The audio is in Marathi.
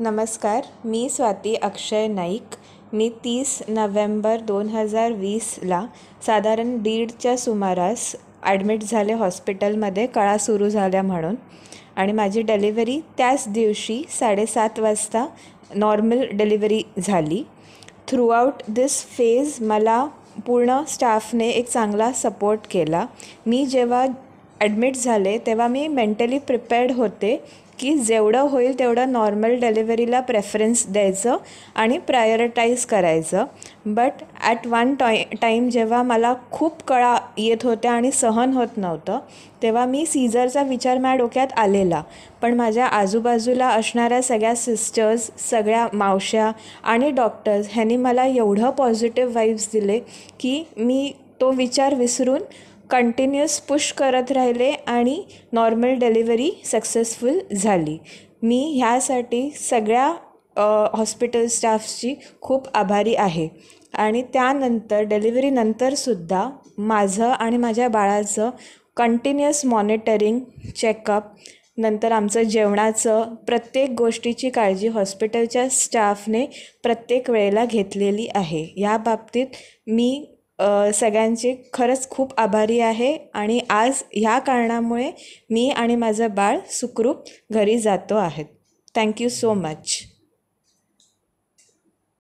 नमस्कार मी स्वाती अक्षय नाईक मी तीस नोव्हेंबर दोन हजार वीसला साधारण दीडच्या सुमारास ॲडमिट झाले हॉस्पिटलमध्ये कळा सुरू झाल्या म्हणून आणि माझी डिलिव्हरी त्याच दिवशी साडेसात वाजता नॉर्मल डिलिव्हरी झाली थ्रूआउट दिस फेज मला पूर्ण स्टाफने एक चांगला सपोर्ट केला मी जेव्हा ॲडमिट झाले तेव्हा मी मेंटली प्रिपेअर्ड होते की जेवढं होईल तेवढं नॉर्मल डिलिव्हरीला प्रेफरन्स द्यायचं आणि प्रायोरिटाईज करायचं but at one toy time जेव्हा मला खूप कळा येत होत्या आणि सहन होत नव्हतं तेव्हा मी सीझरचा विचार माझ्या डोक्यात आलेला पण माझ्या आजूबाजूला असणाऱ्या सगळ्या सिस्टर्स सगळ्या मावश्या आणि डॉक्टर्स ह्यांनी मला एवढं पॉझिटिव्ह वाईब्स दिले की मी तो विचार विसरून कंटिन्युअस पुश करत राहिले आणि नॉर्मल डिलिव्हरी सक्सेसफुल झाली मी ह्यासाठी सगळ्या हॉस्पिटल स्टाफची खूप आभारी आहे आणि त्यानंतर डिलिव्हरीनंतरसुद्धा माझं आणि माझ्या बाळाचं कंटिन्युअस मॉनिटरिंग चेकअप नंतर आमचं जेवणाचं प्रत्येक गोष्टीची काळजी हॉस्पिटलच्या स्टाफने प्रत्येक वेळेला घेतलेली आहे या बाबतीत मी सगळ्यांचे खरंच खूप आभारी आहे आणि आज ह्या कारणामुळे मी आणि माझं बाळ सुखरूप घरी जातो आहेत थँक्यू सो मच